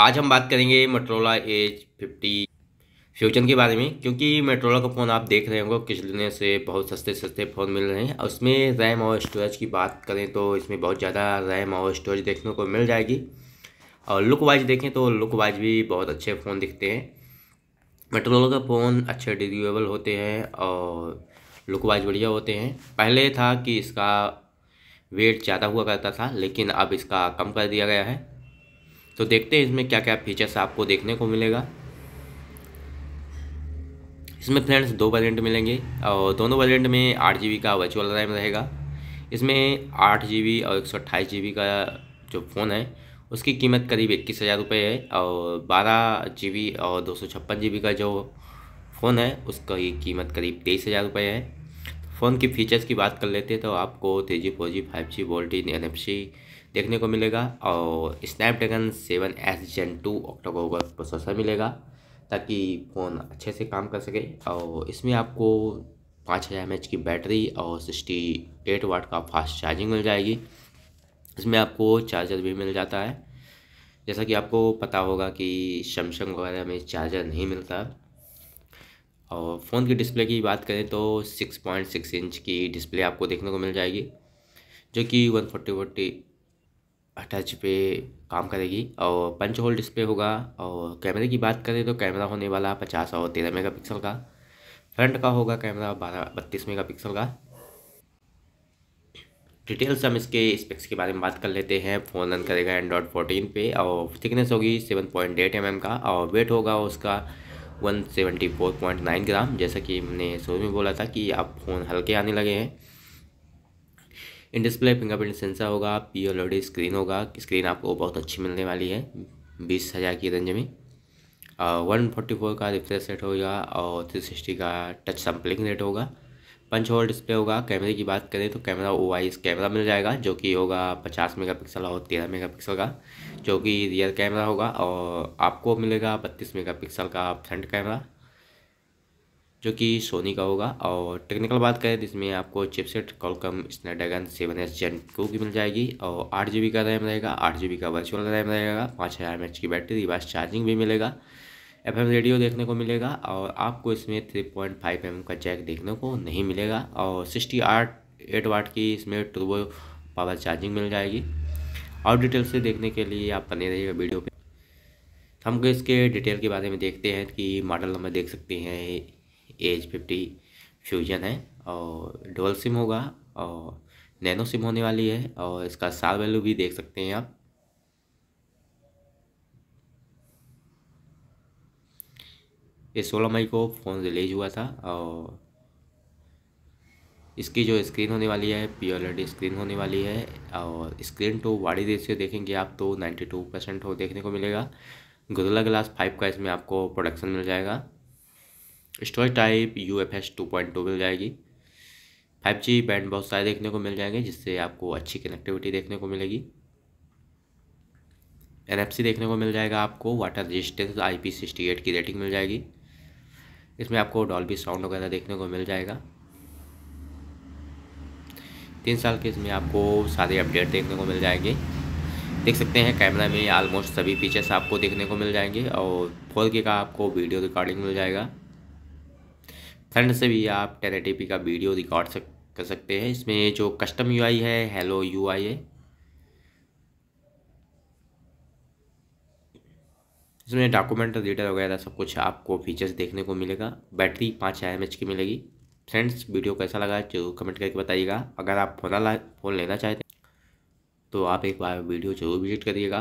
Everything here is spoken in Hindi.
आज हम बात करेंगे मेट्रोला एज फिफ्टी फ्यूचर के बारे में क्योंकि मेट्रोला का फ़ोन आप देख रहे होंगे किस दिनों से बहुत सस्ते सस्ते फ़ोन मिल रहे हैं और उसमें रैम और स्टोरेज की बात करें तो इसमें बहुत ज़्यादा रैम और स्टोरेज देखने को मिल जाएगी और लुक वाइज देखें तो लुक वाइज भी बहुत अच्छे फ़ोन दिखते हैं मेट्रोला का फ़ोन अच्छे डिलीवेबल होते हैं और लुक वाइज बढ़िया होते हैं पहले था कि इसका वेट ज़्यादा हुआ करता था लेकिन अब इसका कम कर दिया गया है तो देखते हैं इसमें क्या क्या फीचर्स आपको देखने को मिलेगा इसमें फ्रेंड्स दो वेरिएंट मिलेंगे और दोनों वेरिएंट में आठ जी का वर्चुअल रैम रहेगा इसमें आठ जी और एक सौ का जो फ़ोन है उसकी कीमत करीब इक्कीस हज़ार रुपये है और बारह जी और दो सौ छप्पन जी का जो फ़ोन है उसका ही कीमत करीब तेईस हज़ार रुपये है फ़ोन की फीचर्स की बात कर लेते हैं तो आपको three G four G five G VoLTE N F C देखने को मिलेगा और Snapdragon seven S Gen two octa core processor मिलेगा ताकि फ़ोन अच्छे से काम कर सके और इसमें आपको पाँच हज़ार एम एच की बैटरी और सिक्सटी एट वाट का फास्ट चार्जिंग मिल जाएगी इसमें आपको चार्जर भी मिल जाता है जैसा कि आपको पता होगा कि सैमसंग वगैरह में चार्जर नहीं मिलता और फ़ोन की डिस्प्ले की बात करें तो सिक्स पॉइंट सिक्स इंच की डिस्प्ले आपको देखने को मिल जाएगी जो कि वन फोर्टी फोर्टी टच पे काम करेगी और पंच होल डिस्प्ले होगा और कैमरे की बात करें तो कैमरा होने वाला पचास और तेरह मेगा पिक्सल का फ्रंट का होगा कैमरा बारह बत्तीस मेगा पिक्सल का डिटेल्स हम इसके स्पेक्स के बारे में बात कर लेते हैं फ़ोन रन करेगा एंड्रॉयड फोर्टीन पे और थिकनेस होगी seven point eight M M का और वेट होगा उसका 174.9 ग्राम जैसा कि हमने शुरू में बोला था कि आप फ़ोन हल्के आने लगे हैं इन डिस्प्ले फिंगरप्रिंट सेंसर होगा पी एल ओ स्क्रीन होगा स्क्रीन आपको बहुत अच्छी मिलने वाली है बीस हज़ार की रेंज में वन फोर्टी फोर का रिफ्रेश रेट होगा और थ्री सिक्सटी का टच सैम्पलिंग रेट होगा पंच होल डिस्प्ले होगा कैमरे की बात करें तो कैमरा ओ कैमरा मिल जाएगा जो कि होगा पचास मेगापिक्सल और तेरह मेगापिक्सल का जो कि रियर कैमरा होगा और आपको मिलेगा बत्तीस मेगापिक्सल का फ्रंट कैमरा जो कि सोनी का होगा और टेक्निकल बात करें तो इसमें आपको chipset Qualcomm Snapdragon seven S Gen two की मिल जाएगी और आठ जी बी का रैम रहेगा आठ जी बी का वर्चुअल रैम रहेगा पाँच हज़ार एम एच की बैटरी रिवास चार्जिंग भी मिलेगा एफ रेडियो देखने को मिलेगा और आपको इसमें थ्री पॉइंट फाइव एम का जैक देखने को नहीं मिलेगा और सिक्सटी आठ एट वाट की इसमें टर्बो पावर चार्जिंग मिल जाएगी और डिटेल से देखने के लिए आप बने रहिएगा वीडियो पे हमको इसके डिटेल के बारे में देखते हैं कि मॉडल नंबर देख सकते हैं एज फिफ्टी फ्यूजन है और डबल सिम होगा और नैनो सिम होने वाली है और इसका सार वैल्यू भी देख सकते हैं आप ये सोलह मई को फ़ोन रिलीज हुआ था और इसकी जो स्क्रीन होने वाली है पी एल e स्क्रीन होने वाली है और स्क्रीन टू तो वाड़ी से देखेंगे आप तो नाइन्टी टू परसेंट हो देखने को मिलेगा गुरला ग्लास फाइव का इसमें आपको प्रोडक्शन मिल जाएगा storage type U F S two point two मिल जाएगी फाइव जी बैंड बहुत सारे देखने को मिल जाएंगे जिससे आपको अच्छी कनेक्टिविटी देखने को मिलेगी एन एफ सी देखने को मिल जाएगा आपको water resistance I P sixty eight की रेटिंग मिल जाएगी इसमें आपको डॉल्बी साउंड वगैरह देखने को मिल जाएगा तीन साल के इसमें आपको सारे अपडेट देखने को मिल जाएंगे देख सकते हैं कैमरा में आलमोस्ट सभी फीचर्स आपको देखने को मिल जाएंगे और फोर के का आपको वीडियो रिकॉर्डिंग मिल जाएगा फ्रंट से भी आप टेन का वीडियो रिकॉर्ड कर सकते हैं इसमें जो कस्टम यू है हेलो यू है इसमें डॉक्यूमेंट रीडर वगैरह सब कुछ आपको फीचर्स देखने को मिलेगा बैटरी पाँच एम की मिलेगी फ्रेंड्स वीडियो कैसा लगा जरूर कमेंट करके बताइएगा अगर आप फोन फोन लेना चाहते हैं तो आप एक बार वीडियो जरूर विजिट करिएगा